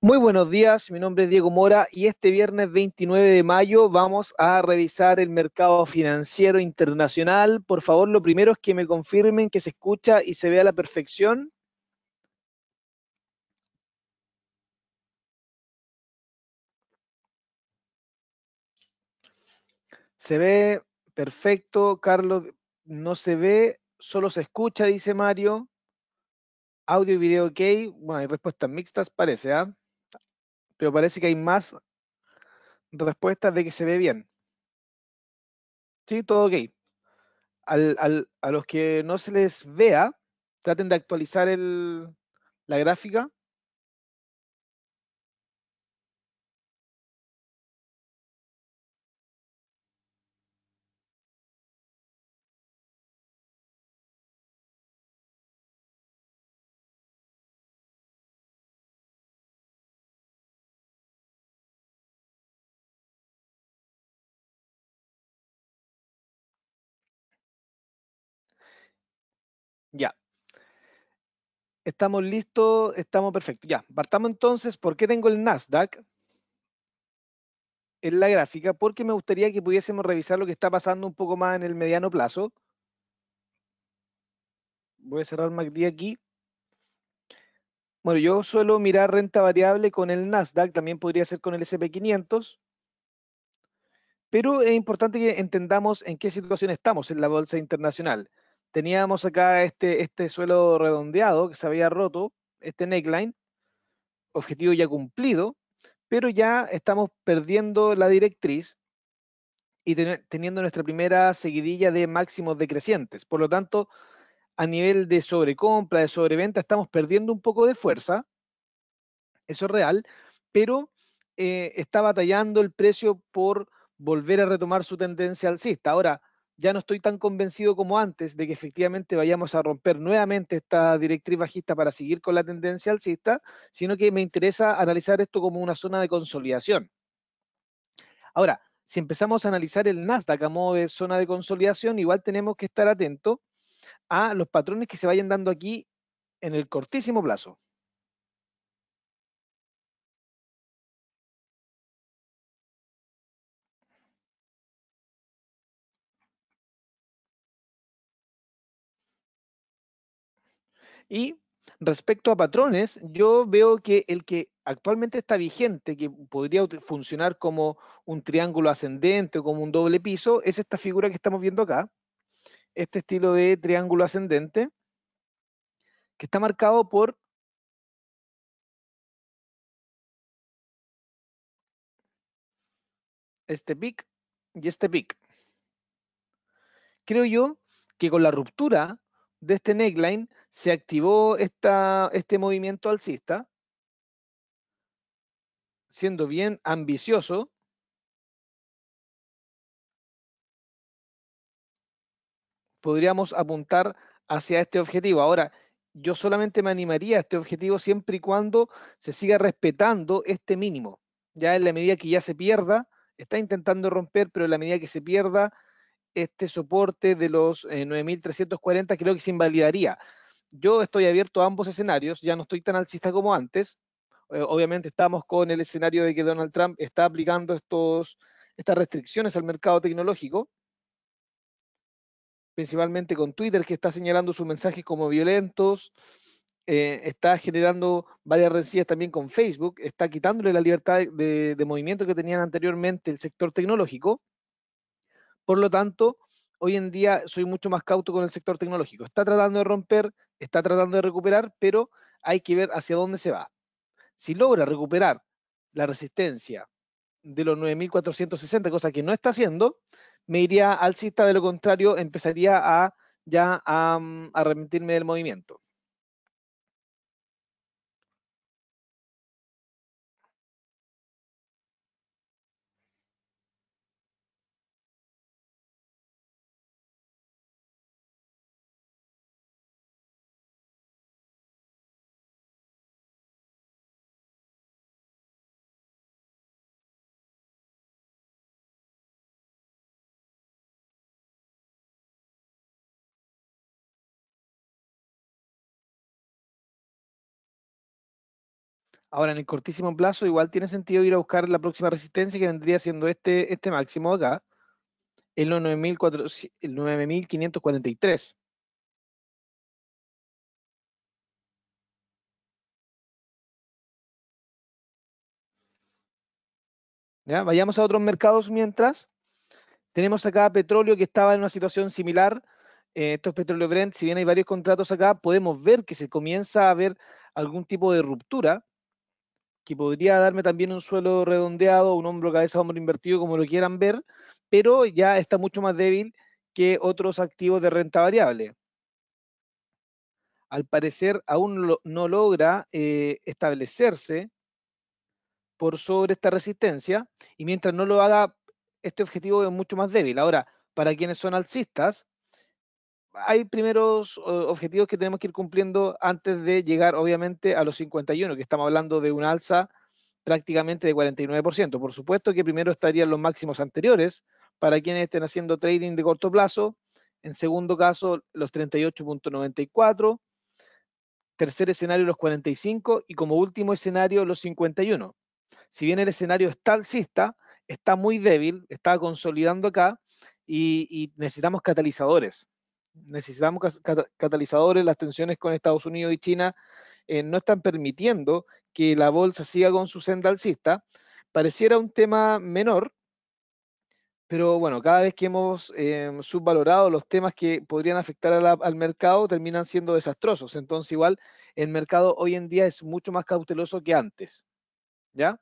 Muy buenos días, mi nombre es Diego Mora y este viernes 29 de mayo vamos a revisar el mercado financiero internacional. Por favor, lo primero es que me confirmen que se escucha y se ve a la perfección. Se ve perfecto, Carlos, no se ve, solo se escucha, dice Mario. Audio y video ok. Bueno, hay respuestas mixtas, parece, ¿ah? Pero parece que hay más respuestas de que se ve bien. Sí, todo ok. Al, al, a los que no se les vea, traten de actualizar el, la gráfica Ya. Estamos listos, estamos perfectos. Ya, partamos entonces. ¿Por qué tengo el Nasdaq en la gráfica? Porque me gustaría que pudiésemos revisar lo que está pasando un poco más en el mediano plazo. Voy a cerrar MACD aquí. Bueno, yo suelo mirar renta variable con el Nasdaq, también podría ser con el SP500. Pero es importante que entendamos en qué situación estamos en la bolsa internacional teníamos acá este, este suelo redondeado que se había roto, este neckline, objetivo ya cumplido, pero ya estamos perdiendo la directriz y teniendo nuestra primera seguidilla de máximos decrecientes. Por lo tanto, a nivel de sobrecompra, de sobreventa, estamos perdiendo un poco de fuerza, eso es real, pero eh, está batallando el precio por volver a retomar su tendencia alcista. Ahora, ya no estoy tan convencido como antes de que efectivamente vayamos a romper nuevamente esta directriz bajista para seguir con la tendencia alcista, sino que me interesa analizar esto como una zona de consolidación. Ahora, si empezamos a analizar el Nasdaq a modo de zona de consolidación, igual tenemos que estar atentos a los patrones que se vayan dando aquí en el cortísimo plazo. Y respecto a patrones, yo veo que el que actualmente está vigente, que podría funcionar como un triángulo ascendente o como un doble piso, es esta figura que estamos viendo acá, este estilo de triángulo ascendente, que está marcado por este pic y este pic. Creo yo que con la ruptura de este neckline se activó este movimiento alcista, siendo bien ambicioso. Podríamos apuntar hacia este objetivo. Ahora, yo solamente me animaría a este objetivo siempre y cuando se siga respetando este mínimo. Ya en la medida que ya se pierda, está intentando romper, pero en la medida que se pierda, este soporte de los 9.340 eh, creo que se invalidaría. Yo estoy abierto a ambos escenarios, ya no estoy tan alcista como antes. Eh, obviamente estamos con el escenario de que Donald Trump está aplicando estos, estas restricciones al mercado tecnológico, principalmente con Twitter, que está señalando sus mensajes como violentos, eh, está generando varias rencillas también con Facebook, está quitándole la libertad de, de movimiento que tenían anteriormente el sector tecnológico. Por lo tanto, hoy en día soy mucho más cauto con el sector tecnológico. Está tratando de romper, está tratando de recuperar, pero hay que ver hacia dónde se va. Si logra recuperar la resistencia de los 9.460, cosa que no está haciendo, me iría alcista, de lo contrario empezaría a ya a, mm, a del movimiento. Ahora, en el cortísimo plazo, igual tiene sentido ir a buscar la próxima resistencia que vendría siendo este, este máximo acá, el 9543. ¿Ya? Vayamos a otros mercados mientras. Tenemos acá petróleo que estaba en una situación similar. Eh, esto es petróleo Brent. Si bien hay varios contratos acá, podemos ver que se comienza a ver algún tipo de ruptura que podría darme también un suelo redondeado, un hombro, cabeza, hombro invertido, como lo quieran ver, pero ya está mucho más débil que otros activos de renta variable. Al parecer, aún no logra eh, establecerse por sobre esta resistencia y mientras no lo haga, este objetivo es mucho más débil. Ahora, para quienes son alcistas, hay primeros eh, objetivos que tenemos que ir cumpliendo antes de llegar, obviamente, a los 51, que estamos hablando de una alza prácticamente de 49%. Por supuesto que primero estarían los máximos anteriores para quienes estén haciendo trading de corto plazo. En segundo caso, los 38.94. Tercer escenario, los 45. Y como último escenario, los 51. Si bien el escenario está alcista, está muy débil, está consolidando acá y necesitamos catalizadores necesitamos catalizadores, las tensiones con Estados Unidos y China eh, no están permitiendo que la bolsa siga con su senda alcista. Pareciera un tema menor, pero bueno, cada vez que hemos em, subvalorado los temas que podrían afectar al mercado, terminan siendo desastrosos. Entonces, igual, el mercado hoy en día es mucho más cauteloso que antes. ¿Ya?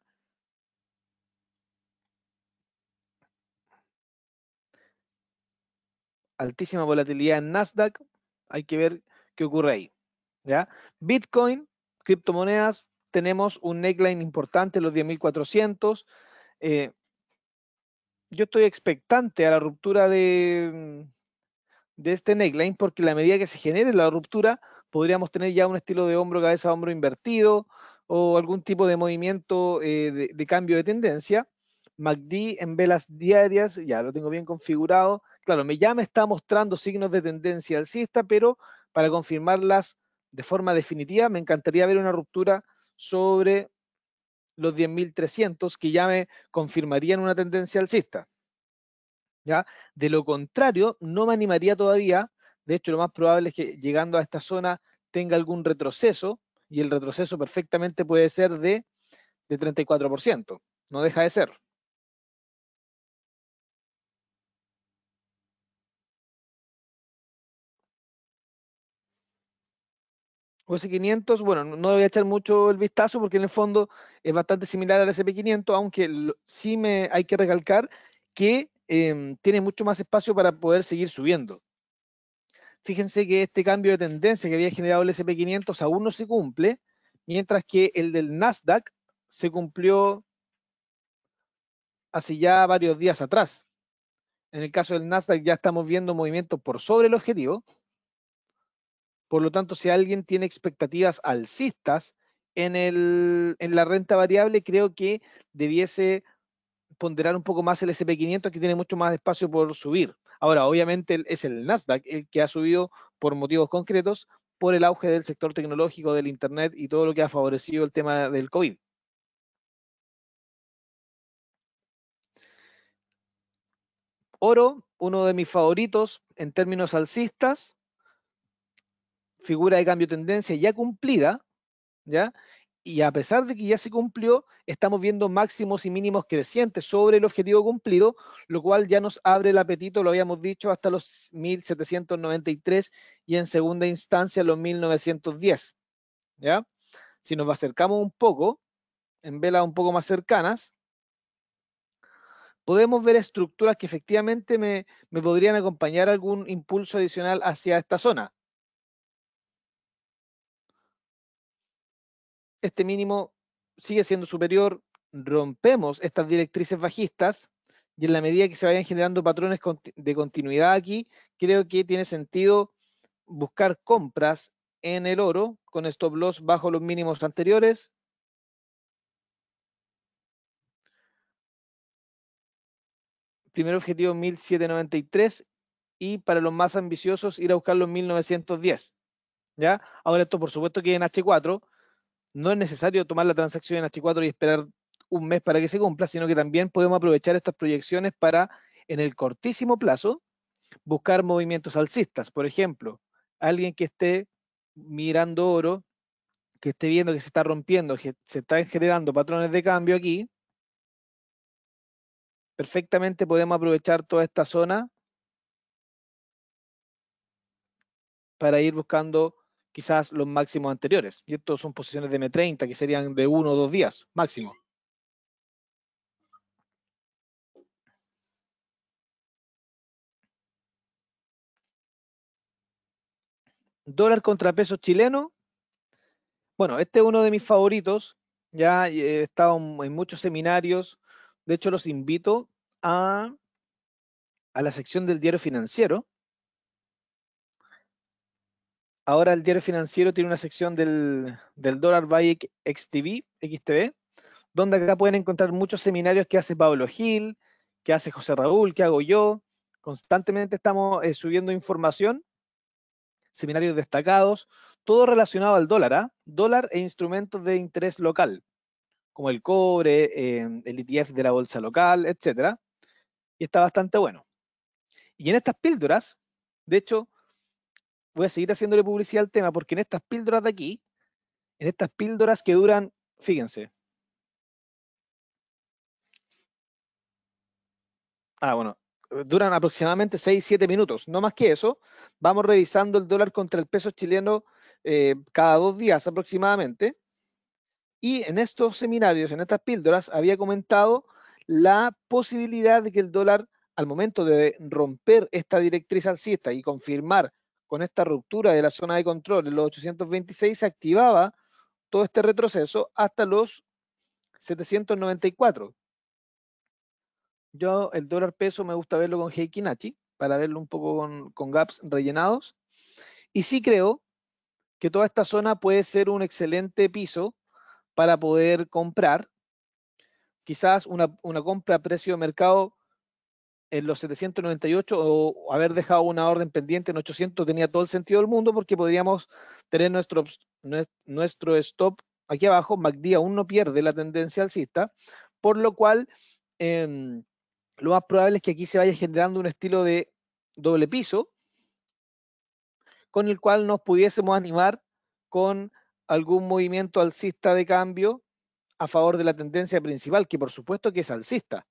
altísima volatilidad en Nasdaq, hay que ver qué ocurre ahí. ¿ya? Bitcoin, criptomonedas, tenemos un neckline importante, los 10.400. Eh, yo estoy expectante a la ruptura de, de este neckline porque la medida que se genere la ruptura podríamos tener ya un estilo de hombro, cabeza, hombro invertido o algún tipo de movimiento eh, de, de, cambio de tendencia. MACD en velas diarias, ya lo tengo bien configurado, claro, me ya me está mostrando signos de tendencia alcista, pero para confirmarlas de forma definitiva, me encantaría ver una ruptura sobre los 10.300 que ya me confirmarían una tendencia alcista. ¿Ya? De lo contrario, no me animaría todavía. De hecho, lo más probable es que llegando a esta zona tenga algún retroceso y el retroceso perfectamente puede ser de, de 34%. No deja de ser. S500, bueno, no voy a echar mucho el vistazo porque en el fondo es bastante similar al SP500, aunque sí me hay que recalcar que em, tiene mucho más espacio para poder seguir subiendo. Fíjense que este cambio de tendencia que había generado el SP500 aún no se cumple, mientras que el del Nasdaq se cumplió hace ya varios días atrás. En el caso del Nasdaq ya estamos viendo movimiento por sobre el objetivo, por lo tanto, si alguien tiene expectativas alcistas en, la renta variable, creo que debiese ponderar un poco más el SP500 que tiene mucho más espacio por subir. Ahora, obviamente es el Nasdaq el que ha subido por motivos concretos, por el auge del sector tecnológico, del Internet y todo lo que ha favorecido el tema del COVID. Oro, uno de mis favoritos en términos alcistas, figura de cambio tendencia ya cumplida, ¿ya? Y a pesar de que ya se cumplió, estamos viendo máximos y mínimos crecientes sobre el objetivo cumplido, lo cual ya nos abre el apetito, lo habíamos dicho, hasta los 1793 y en segunda instancia los 1910. ¿Ya? Si nos acercamos un poco, en velas un poco más cercanas, podemos ver estructuras que efectivamente me, me podrían acompañar algún impulso adicional hacia esta zona. este mínimo sigue siendo superior, rompemos estas directrices bajistas y en la medida que se vayan generando patrones de continuidad aquí, creo que tiene sentido buscar compras en el oro con stop loss bajo los mínimos anteriores. Primer objetivo 1793 y para los más ambiciosos ir a buscar los 1910. ¿ya? Ahora esto por supuesto que en H4, no es necesario tomar la transacción en H4 y esperar un mes para que se cumpla, sino que también podemos aprovechar estas proyecciones para, en el cortísimo plazo, buscar movimientos alcistas. Por ejemplo, alguien que esté mirando oro, que esté viendo que se está rompiendo, que se están generando patrones de cambio aquí, perfectamente podemos aprovechar toda esta zona para ir buscando quizás los máximos anteriores. Y estos son posiciones de M30 que serían de uno o dos días máximo. Dólar contra peso chileno. Bueno, este es uno de mis favoritos. Ya eh, he estado en muchos seminarios. De hecho, los invito a, a la sección del diario financiero Ahora el diario financiero tiene una sección del, del dólar by XTV, XTV, donde acá pueden encontrar muchos seminarios que hace Pablo Gil, que hace José Raúl, que hago yo. Constantemente estamos eh, subiendo información, seminarios destacados, todo relacionado al dólar, ¿ah? dólar e instrumentos de interés local, como el cobre, eh, el ETF de la bolsa local, etcétera. Y está bastante bueno. Y en estas píldoras, de hecho, voy a seguir haciéndole publicidad al tema porque en estas píldoras de aquí, en estas píldoras que duran, fíjense. Ah, bueno, duran aproximadamente 6-7 minutos, no más que eso. Vamos revisando el dólar contra el peso chileno eh, cada dos días aproximadamente. Y en estos seminarios, en estas píldoras, había comentado la posibilidad de que el dólar, al momento de romper esta directriz alcista y confirmar con esta ruptura de la zona de control en los 826 se activaba todo este retroceso hasta los 794. Yo el dólar peso me gusta verlo con Heikinachi para verlo un poco con, gaps rellenados. Y sí creo que toda esta zona puede ser un excelente piso para poder comprar. Quizás una, una compra a precio de mercado en los 798 o haber dejado una orden pendiente en 800 tenía todo el sentido del mundo porque podríamos tener nuestro, nuestro stop aquí abajo. MACD aún no pierde la tendencia alcista, por lo cual em, lo más probable es que aquí se vaya generando un estilo de doble piso con el cual nos pudiésemos animar con algún movimiento alcista de cambio a favor de la tendencia principal, que por supuesto que es alcista.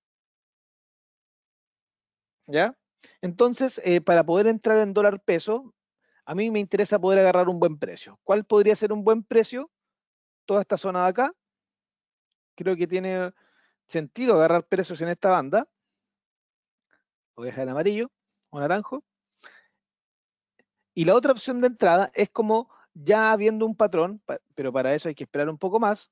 ¿ya? Entonces, eh, para poder entrar en dólar peso, a mí me interesa poder agarrar un buen precio. ¿Cuál podría ser un buen precio? Toda esta zona de acá. Creo que tiene sentido agarrar precios en esta banda. Lo voy a dejar en amarillo o naranjo. Y la otra opción de entrada es como ya habiendo un patrón, pero para eso hay que esperar un poco más,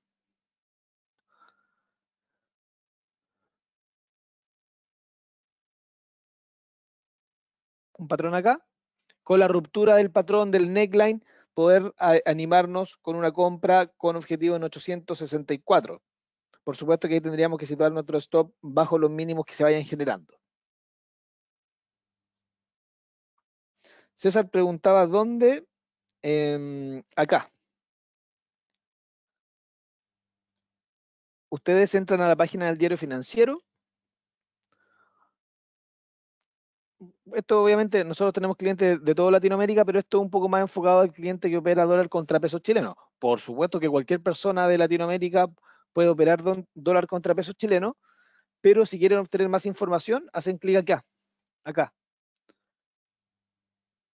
un patrón acá, con la ruptura del patrón del neckline, poder animarnos con una compra con objetivo en 864. Por supuesto que ahí tendríamos que situar nuestro stop bajo los mínimos que se vayan generando. César preguntaba dónde. Em, acá. Ustedes entran a la página del diario financiero esto obviamente nosotros tenemos clientes de toda Latinoamérica, pero esto es un poco más enfocado al cliente que opera dólar contra peso chilenos. Por supuesto que cualquier persona de Latinoamérica puede operar dólar contra peso chilenos, pero si quieren obtener más información, hacen clic acá, acá.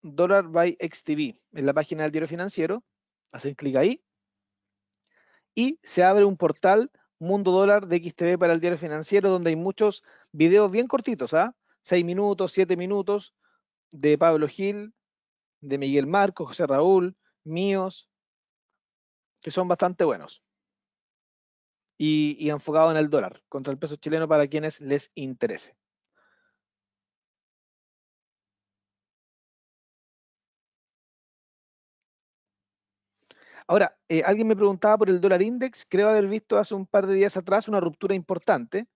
Dólar by XTV, en la página del diario financiero, hacen clic ahí y se abre un portal Mundo Dólar de XTV para el diario financiero donde hay muchos videos bien cortitos, ¿ah? seis minutos, siete minutos de Pablo Gil, de Miguel Marcos, José Raúl, míos, que son bastante buenos. Y, enfocado en el dólar, contra el peso chileno para quienes les interese. Ahora, eh, alguien me preguntaba por el dólar index. Creo haber visto hace un par de días atrás una ruptura importante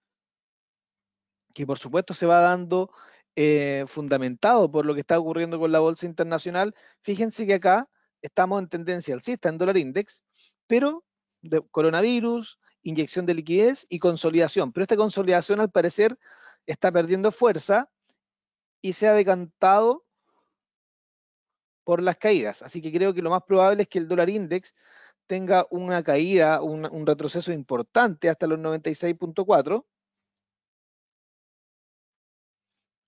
que por supuesto se va dando eh, fundamentado por lo que está ocurriendo con la bolsa internacional, fíjense que acá estamos en tendencia alcista en dólar index, pero de coronavirus, inyección de liquidez y consolidación. Pero esta consolidación al parecer está perdiendo fuerza y se ha decantado por las caídas. Así que creo que lo más probable es que el dólar index tenga una caída, un, un retroceso importante hasta los 96.4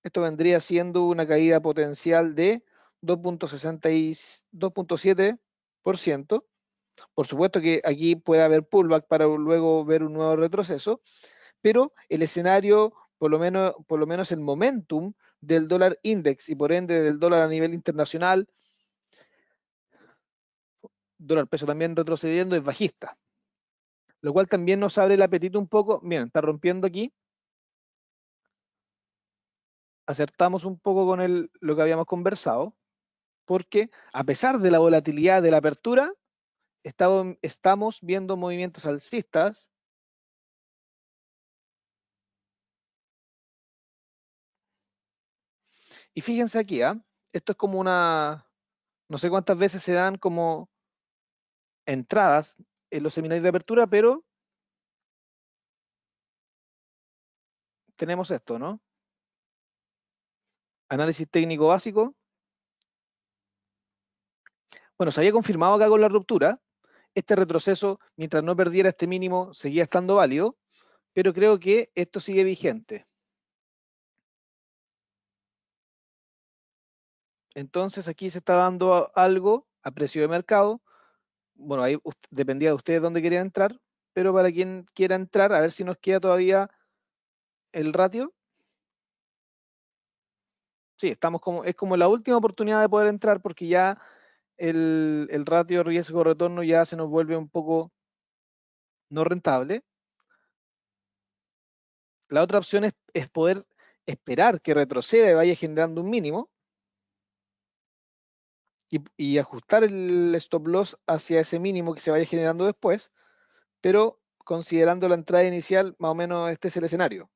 Esto vendría siendo una caída potencial de 2.7%. Por supuesto que aquí puede haber pullback para luego ver un nuevo retroceso, pero el escenario, por lo menos, por lo menos el momentum del dólar index y por ende del dólar a nivel internacional, dólar peso también retrocediendo, es bajista. Lo cual también nos abre el apetito un poco. Miren, está rompiendo aquí, acertamos un poco con el, lo que habíamos conversado, porque a pesar de la volatilidad de la apertura, estamos viendo movimientos alcistas. Y fíjense aquí, ¿ah? esto es como una, no sé cuántas veces se dan como entradas en los seminarios de apertura, pero tenemos esto, ¿no? análisis técnico básico. Bueno, se había confirmado acá con la ruptura. Este retroceso, mientras no perdiera este mínimo, seguía estando válido, pero creo que esto sigue vigente. Entonces aquí se está dando algo a precio de mercado. Bueno, ahí dependía de ustedes dónde querían entrar, pero para quien quiera entrar, a ver si nos queda todavía el ratio sí, estamos como, es como la última oportunidad de poder entrar porque ya el, ratio riesgo-retorno ya se nos vuelve un poco no rentable. La otra opción es, poder esperar que retroceda y vaya generando un mínimo y, y, ajustar el stop loss hacia ese mínimo que se vaya generando después, pero considerando la entrada inicial, más o menos este es el escenario.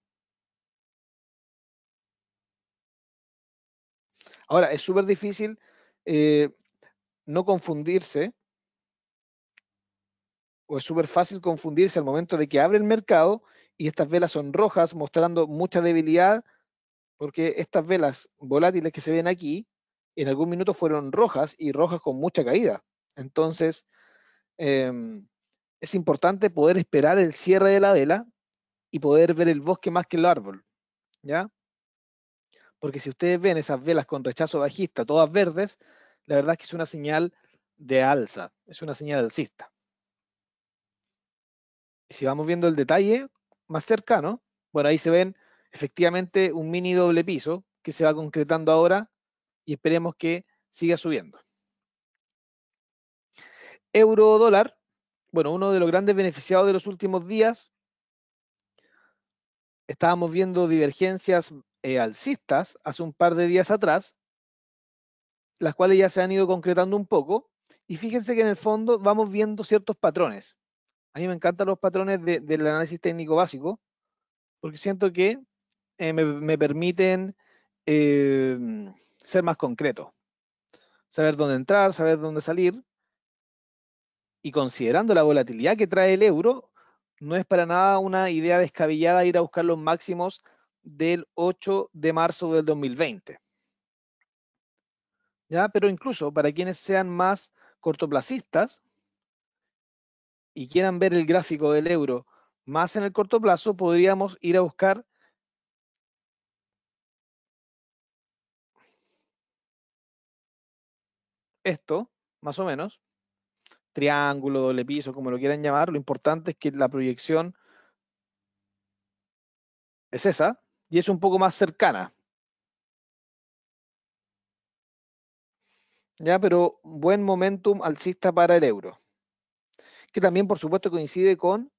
Ahora, es súper difícil eh, no confundirse, o es súper fácil confundirse al momento de que abre el mercado y estas velas son rojas, mostrando mucha debilidad, porque estas velas volátiles que se ven aquí, en algún minuto fueron rojas y rojas con mucha caída. Entonces, em, es importante poder esperar el cierre de la vela y poder ver el bosque más que el árbol. ¿Ya? porque si ustedes ven esas velas con rechazo bajista, todas verdes, la verdad es que es una señal de alza, es una señal alcista. Y si vamos viendo el detalle más cercano, bueno, ahí se ven efectivamente un mini doble piso que se va concretando ahora y esperemos que siga subiendo. Euro dólar, bueno, uno de los grandes beneficiados de los últimos días. Estábamos viendo divergencias eh, alcistas hace un par de días atrás, las cuales ya se han ido concretando un poco, y fíjense que en el fondo vamos viendo ciertos patrones. A mí me encantan los patrones del análisis técnico básico, porque siento que eh, me, permiten eh, ser más concreto, saber dónde entrar, saber dónde salir, y considerando la volatilidad que trae el euro, no es para nada una idea descabellada ir a buscar los máximos del 8 de marzo del 2020. ¿Ya? Pero incluso para quienes sean más cortoplacistas y quieran ver el gráfico del euro más en el corto plazo, podríamos ir a buscar esto, más o menos, triángulo, doble piso, como lo quieran llamar, lo importante es que la proyección es esa, y es un poco más cercana. Ya, pero buen momentum alcista para el euro. Que también, por supuesto, coincide con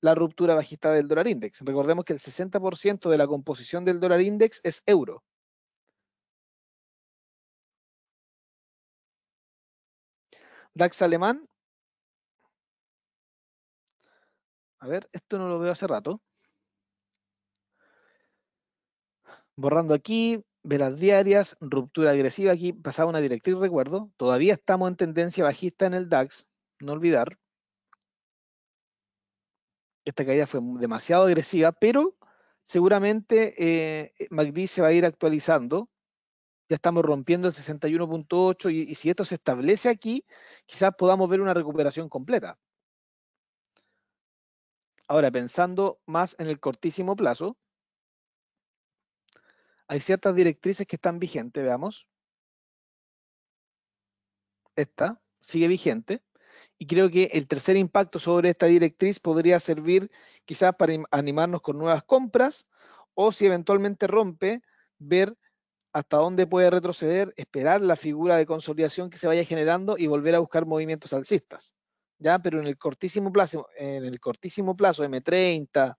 la ruptura bajista del dólar index. Recordemos que el 60% de la composición del dólar index es euro. DAX alemán. A ver, esto no lo veo hace rato. borrando aquí, velas diarias, ruptura agresiva aquí, pasaba una directriz, recuerdo, todavía estamos en tendencia bajista en el DAX, no olvidar. Esta caída fue demasiado agresiva, pero seguramente eh, MACD se va a ir actualizando. Ya estamos rompiendo el 61.8 y si esto se establece aquí, quizás podamos ver una recuperación completa. Ahora, pensando más en el cortísimo plazo, hay ciertas directrices que están vigentes, veamos. Esta sigue vigente. Y creo que el tercer impacto sobre esta directriz podría servir quizás para animarnos con nuevas compras o si eventualmente rompe, ver hasta dónde puede retroceder, esperar la figura de consolidación que se vaya generando y volver a buscar movimientos alcistas. ¿Ya? Pero en el cortísimo plazo, en el cortísimo plazo, M30,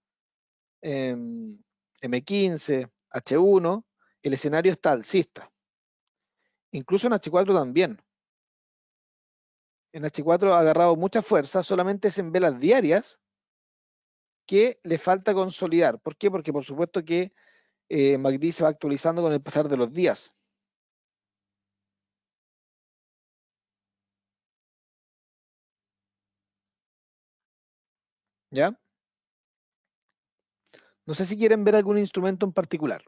em, M15, H1, el escenario está alcista. Incluso en H4 también. En H4 ha agarrado mucha fuerza, solamente es en velas diarias que le falta consolidar. ¿Por qué? Porque por supuesto que eh, MACD se va actualizando con el pasar de los días. ¿Ya? No sé si quieren ver algún instrumento en particular.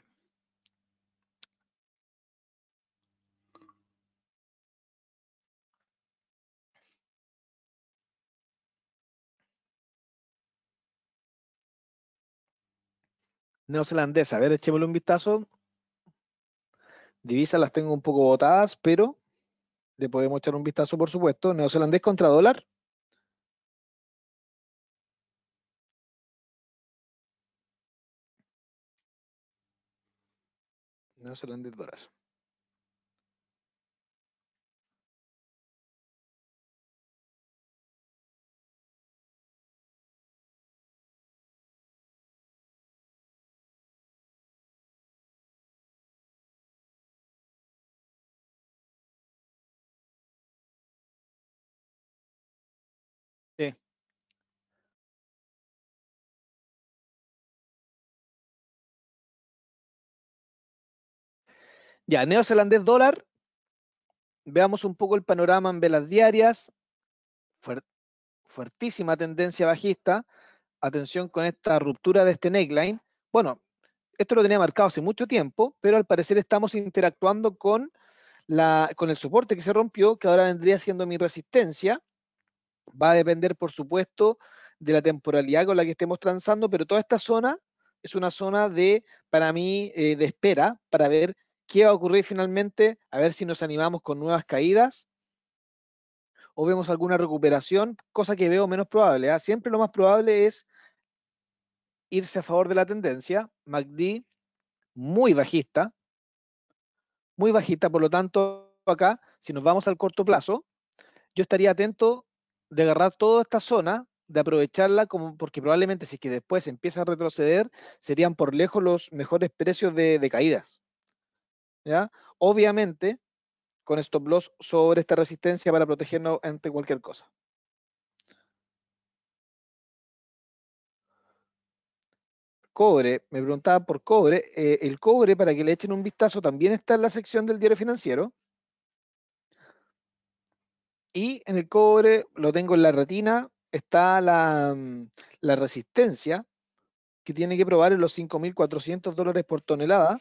Neozelandés, A ver, echémosle un vistazo. Divisas las tengo un poco botadas, pero le podemos echar un vistazo, por supuesto. Neozelandés contra dólar. no serán han dólares. Sí. Ya, neozelandés dólar. Veamos un poco el panorama en velas diarias. fuertísima tendencia bajista. Atención con esta ruptura de este neckline. Bueno, esto lo tenía marcado hace mucho tiempo, pero al parecer estamos interactuando con, la, con el soporte que se rompió, que ahora vendría siendo mi resistencia. Va a depender, por supuesto, de la temporalidad con la que estemos transando, pero toda esta zona es una zona de, para mí, eh, de espera para ver ¿Qué va a ocurrir finalmente? A ver si nos animamos con nuevas caídas o vemos alguna recuperación, cosa que veo menos probable. ¿ah? Siempre lo más probable es irse a favor de la tendencia. MACD muy bajista, muy bajista, por lo tanto, acá, si nos vamos al corto plazo, yo estaría atento de agarrar toda esta zona, de aprovecharla, como, porque probablemente si es que después empieza a retroceder, serían por lejos los mejores precios de caídas. Obviamente, con stop loss sobre esta resistencia para protegernos ante cualquier cosa. Cobre, me preguntaba por cobre. Eh, el cobre, para que le echen un vistazo, también está en la sección del diario financiero. Y en el cobre, lo tengo en la retina, está la, mm, la resistencia que tiene que probar en los 5.400 dólares por tonelada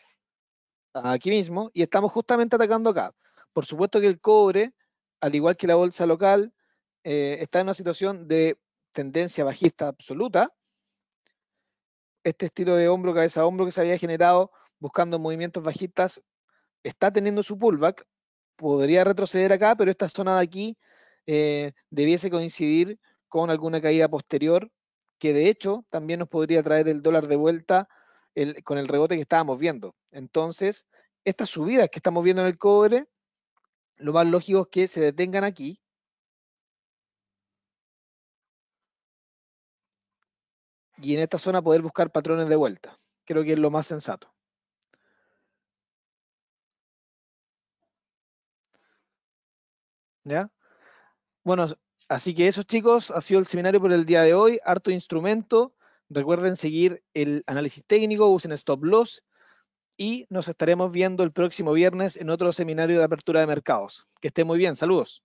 aquí mismo, y estamos justamente atacando acá. Por supuesto que el cobre, al igual que la bolsa local, eh, está en una situación de tendencia bajista absoluta. Este estilo de hombro, cabeza hombro que se había generado buscando movimientos bajistas está teniendo su pullback. Podría retroceder acá, pero esta zona de aquí eh, debiese coincidir con alguna caída posterior que de hecho también nos podría traer el dólar de vuelta con el rebote que estábamos viendo. Entonces, estas subidas que estamos viendo en el cobre, lo más lógico es que se detengan aquí. Y en esta zona poder buscar patrones de vuelta. Creo que es lo más sensato. ¿Ya? Bueno, así que eso chicos, ha sido el seminario por el día de hoy. Harto instrumento. Recuerden seguir el análisis técnico, usen stop loss y nos estaremos viendo el próximo viernes en otro seminario de apertura de mercados. Que estén muy bien, saludos.